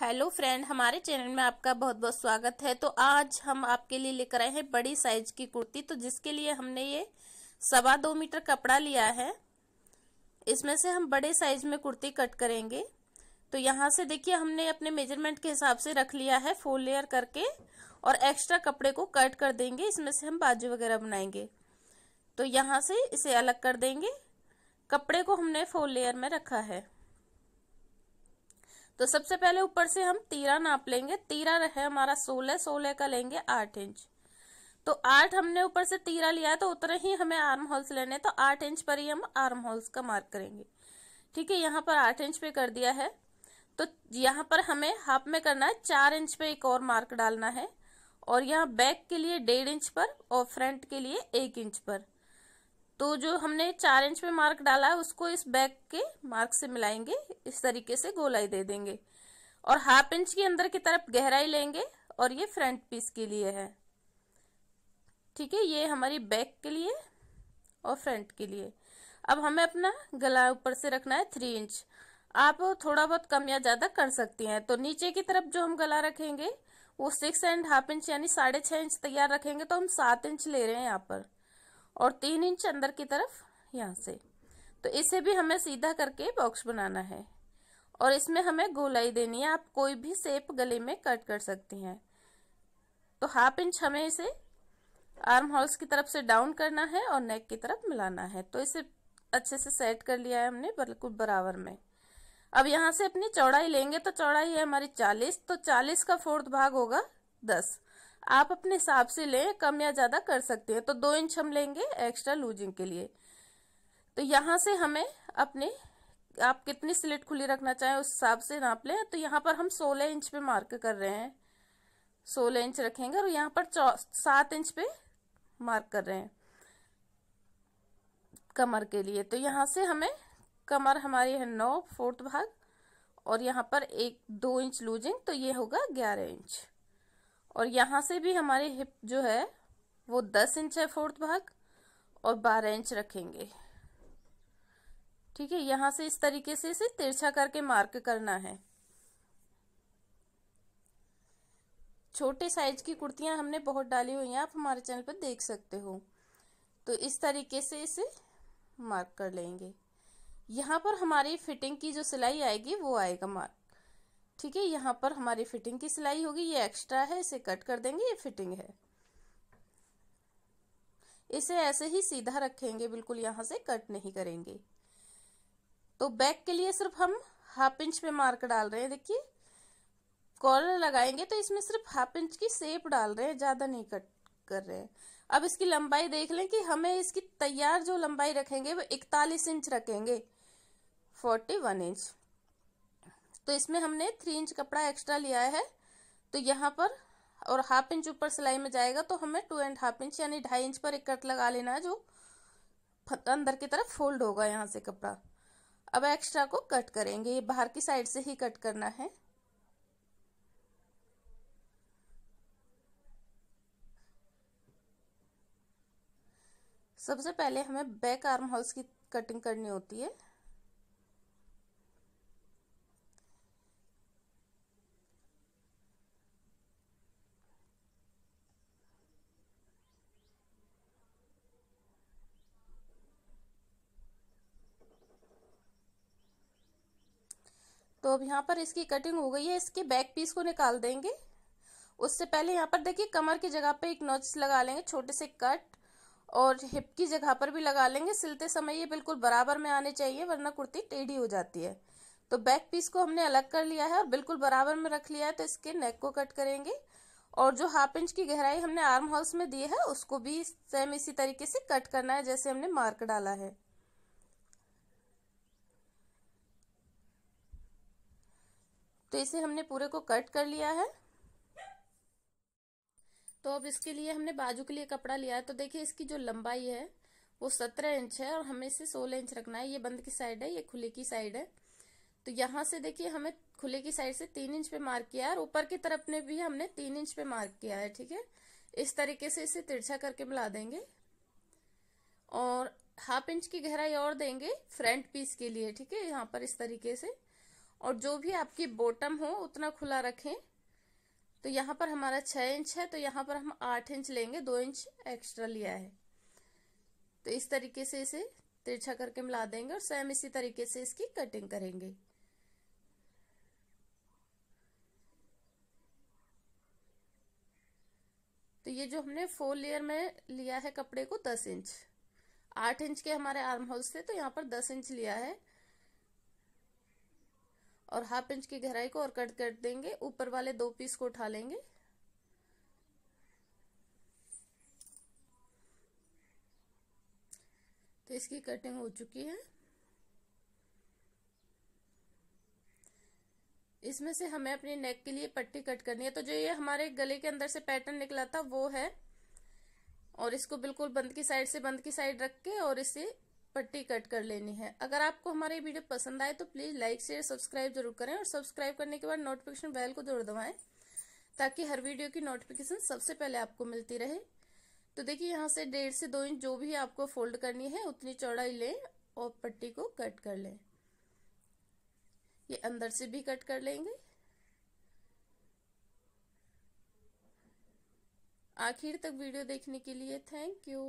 hello friend हमारे channel में आपका बहुत बहुत स्वागत है तो आज हम आपके लिए लेकर आए हैं बड़ी साइज की कुर्ती तो जिसके लिए हमने ये सवा दो मीटर कपड़ा लिया है इसमें से हम बड़े साइज में कुर्ती कट करेंगे तो यहाँ से देखिए हमने अपने मेजरमेंट के हिसाब से रख लिया है फोर लेयर करके और एक्स्ट्रा कपड़े को कट कर देंगे इसमें से हम बाजू वगैरह बनाएंगे तो यहाँ से इसे अलग कर देंगे कपड़े को हमने फोर लेयर में रखा है तो सबसे पहले ऊपर से हम तीरा नाप लेंगे तीरा रहे हमारा सोलह सोलह का लेंगे आठ इंच तो आठ हमने ऊपर से तीरा लिया है तो उतना ही हमें आर्म होल्स लेने तो आठ इंच पर ही हम आर्म होल्स का मार्क करेंगे ठीक है यहाँ पर आठ इंच पे कर दिया है तो यहाँ पर हमें हाफ में करना है चार इंच पे एक और मार्क डालना है और यहाँ बैक के लिए डेढ़ इंच पर और फ्रंट के लिए एक इंच पर तो जो हमने चार इंच पे मार्क डाला है उसको इस बैक के मार्क से मिलाएंगे इस तरीके से गोलाई दे देंगे और हाफ इंच के अंदर की तरफ गहराई लेंगे और ये फ्रंट पीस के लिए है ठीक है ये हमारी बैक के लिए और फ्रंट के लिए अब हमें अपना गला ऊपर से रखना है थ्री इंच आप थोड़ा बहुत कम या ज्यादा कर सकती हैं तो नीचे की तरफ जो हम गला रखेंगे वो सिक्स एंड हाफ इंच यानी साढ़े छह इंच तैयार रखेंगे तो हम सात इंच ले रहे हैं यहाँ पर और तीन इंच अंदर की तरफ यहाँ से तो इसे भी हमें सीधा करके बॉक्स बनाना है और इसमें हमें गोलाई देनी है आप कोई भी सेप गले में कट कर सकती हैं तो हाफ इंच हमें इसे आर्म हॉल्स की तरफ से डाउन करना है और नेक की तरफ मिलाना है तो इसे अच्छे से सेट कर लिया है हमने बिल्कुल बराबर में अब यहाँ से अपनी चौड़ाई लेंगे तो चौड़ाई है हमारी 40 तो 40 का फोर्थ भाग होगा दस आप अपने हिसाब से लें कम या ज़्यादा कर सकते हैं तो दो इंच हम लेंगे एक्स्ट्रा लूजिंग के लिए तो यहाँ से हमें अपने आप कितनी स्लिट खुली रखना चाहें उस हिसाब से नाप लें तो यहाँ पर हम 16 इंच पे मार्क कर रहे हैं 16 इंच रखेंगे और यहाँ पर सात इंच पे मार्क कर रहे हैं कमर के लिए तो यहाँ से हमें कमर हमारी है नौ फोर्थ भाग और यहाँ पर एक दो इंच लूजिंग तो ये होगा ग्यारह इंच और यहाँ से भी हमारे हिप जो है वो 10 इंच है फोर्थ भाग और 12 इंच रखेंगे ठीक है यहाँ से इस तरीके से इसे तिरछा करके मार्क करना है छोटे साइज की कुर्तियां हमने बहुत डाली हुई हैं आप हमारे चैनल पर देख सकते हो तो इस तरीके से इसे मार्क कर लेंगे यहाँ पर हमारी फिटिंग की जो सिलाई आएगी वो आएगा मार्क ठीक है यहाँ पर हमारी फिटिंग की सिलाई होगी ये एक्स्ट्रा है इसे कट कर देंगे ये फिटिंग है इसे ऐसे ही सीधा रखेंगे बिल्कुल यहाँ से कट नहीं करेंगे तो बैक के लिए सिर्फ हम हाफ इंच पे मार्क डाल रहे हैं देखिए कॉलर लगाएंगे तो इसमें सिर्फ हाफ इंच की सेप डाल रहे हैं ज्यादा नहीं कट कर रहे हैं अब इसकी लंबाई देख लें कि हमें इसकी तैयार जो लंबाई रखेंगे वो इकतालीस इंच रखेंगे फोर्टी वन इंच तो इसमें हमने थ्री इंच कपड़ा एक्स्ट्रा लिया है तो यहाँ पर और हाफ इंच ऊपर सिलाई में जाएगा तो हमें टू एंड हाफ इंच यानी ढाई इंच पर एक कट लगा लेना है जो अंदर की तरफ फोल्ड होगा यहाँ से कपड़ा अब एक्स्ट्रा को कट करेंगे ये बाहर की साइड से ही कट करना है सबसे पहले हमें बैक आर्म हॉल्स की कटिंग करनी होती है तो अब यहाँ पर इसकी कटिंग हो गई है इसके बैक पीस को निकाल देंगे उससे पहले यहाँ पर देखिए कमर की जगह पे एक नोच लगा लेंगे छोटे से कट और हिप की जगह पर भी लगा लेंगे सिलते समय ये बिल्कुल बराबर में आने चाहिए वरना कुर्ती टेढ़ी हो जाती है तो बैक पीस को हमने अलग कर लिया है और बिल्कुल बराबर में रख लिया है तो इसके नेक को कट करेंगे और जो हाफ इंच की गहराई हमने आर्म हाउस में दी है उसको भी सेम इसी तरीके से कट करना है जैसे हमने मार्क डाला है तो इसे हमने पूरे को कट कर लिया है तो अब इसके लिए हमने बाजू के लिए कपड़ा लिया है तो देखिए इसकी जो लंबाई है वो सत्रह इंच है और हमें इसे सोलह इंच रखना है ये बंद की साइड है ये खुले की साइड है तो यहाँ से देखिए हमें खुले की साइड से तीन इंच पे मार्क किया है और ऊपर की तरफ ने भी हमने तीन इंच पे मार्क किया है ठीक है इस तरीके से इसे तिरछा करके मिला देंगे और हाफ इंच की गहराई और देंगे फ्रंट पीस के लिए ठीक है यहाँ पर इस तरीके से और जो भी आपकी बॉटम हो उतना खुला रखें तो यहाँ पर हमारा छः इंच है तो यहाँ पर हम आठ इंच लेंगे दो इंच एक्स्ट्रा लिया है तो इस तरीके से इसे तिरछा करके मिला देंगे और सेम इसी तरीके से इसकी कटिंग करेंगे तो ये जो हमने फोर लेयर में लिया है कपड़े को दस इंच आठ इंच के हमारे आर्म होल्स थे तो यहाँ पर दस इंच लिया है और हाफ इंच की गहराई को और कट कर देंगे ऊपर वाले दो पीस को उठा लेंगे तो इसकी कटिंग हो चुकी है इसमें से हमें अपने नेक के लिए पट्टी कट करनी है तो जो ये हमारे गले के अंदर से पैटर्न निकला था वो है और इसको बिल्कुल बंद की साइड से बंद की साइड रख के और इसे पट्टी कट कर लेनी है अगर आपको हमारे वीडियो पसंद आए तो प्लीज़ लाइक शेयर सब्सक्राइब जरूर करें और सब्सक्राइब करने के बाद नोटिफिकेशन बेल को जरूर दबाएं ताकि हर वीडियो की नोटिफिकेशन सबसे पहले आपको मिलती रहे तो देखिए यहाँ से डेढ़ से दो इंच जो भी आपको फोल्ड करनी है उतनी चौड़ाई लें और पट्टी को कट कर लें ये अंदर से भी कट कर लेंगे आखिर तक वीडियो देखने के लिए थैंक यू